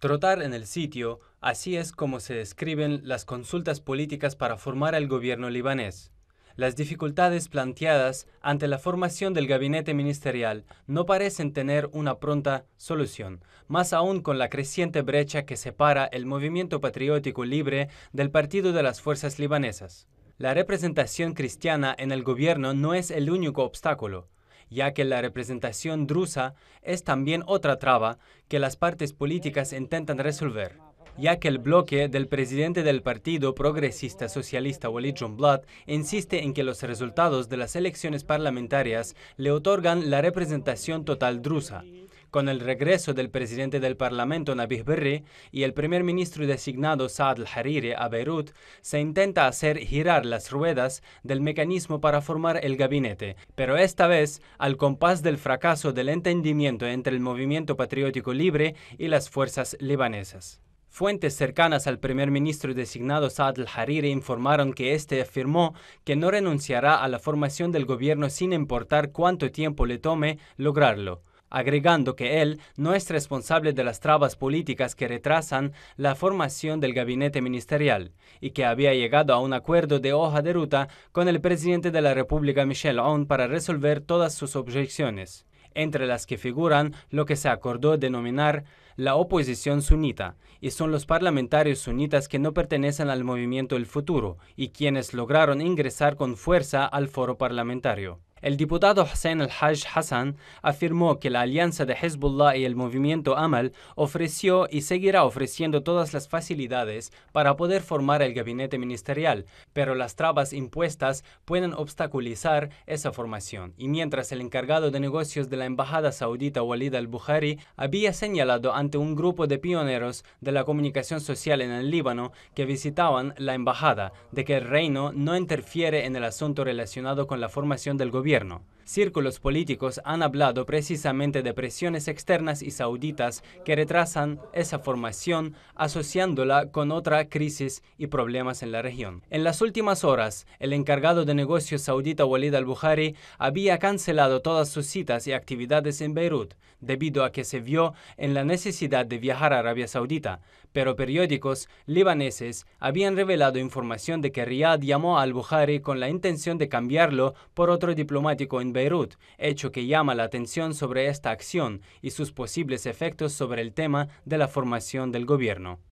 Trotar en el sitio, así es como se describen las consultas políticas para formar el gobierno libanés. Las dificultades planteadas ante la formación del gabinete ministerial no parecen tener una pronta solución, más aún con la creciente brecha que separa el movimiento patriótico libre del Partido de las Fuerzas Libanesas. La representación cristiana en el gobierno no es el único obstáculo ya que la representación drusa es también otra traba que las partes políticas intentan resolver ya que el bloque del presidente del Partido Progresista Socialista John Blood insiste en que los resultados de las elecciones parlamentarias le otorgan la representación total drusa, con el regreso del presidente del Parlamento Nabih Berri y el primer ministro designado Saad al-Hariri a Beirut, se intenta hacer girar las ruedas del mecanismo para formar el gabinete, pero esta vez al compás del fracaso del entendimiento entre el movimiento patriótico libre y las fuerzas libanesas. Fuentes cercanas al primer ministro designado Saad al-Hariri informaron que este afirmó que no renunciará a la formación del gobierno sin importar cuánto tiempo le tome lograrlo agregando que él no es responsable de las trabas políticas que retrasan la formación del gabinete ministerial y que había llegado a un acuerdo de hoja de ruta con el presidente de la República Michel Aoun para resolver todas sus objeciones, entre las que figuran lo que se acordó denominar la oposición sunita, y son los parlamentarios sunitas que no pertenecen al movimiento El Futuro y quienes lograron ingresar con fuerza al foro parlamentario. El diputado Hussein Al-Hajj Hassan afirmó que la alianza de Hezbollah y el movimiento Amal ofreció y seguirá ofreciendo todas las facilidades para poder formar el gabinete ministerial, pero las trabas impuestas pueden obstaculizar esa formación. Y mientras el encargado de negocios de la embajada saudita Walid al-Bukhari había señalado ante un grupo de pioneros de la comunicación social en el Líbano que visitaban la embajada de que el reino no interfiere en el asunto relacionado con la formación del gobierno Círculos políticos han hablado precisamente de presiones externas y sauditas que retrasan esa formación, asociándola con otra crisis y problemas en la región. En las últimas horas, el encargado de negocios saudita Walid al-Bukhari había cancelado todas sus citas y actividades en Beirut, debido a que se vio en la necesidad de viajar a Arabia Saudita, pero periódicos libaneses habían revelado información de que Riyadh llamó al Bukhari con la intención de cambiarlo por otro diplomático en Beirut, hecho que llama la atención sobre esta acción y sus posibles efectos sobre el tema de la formación del gobierno.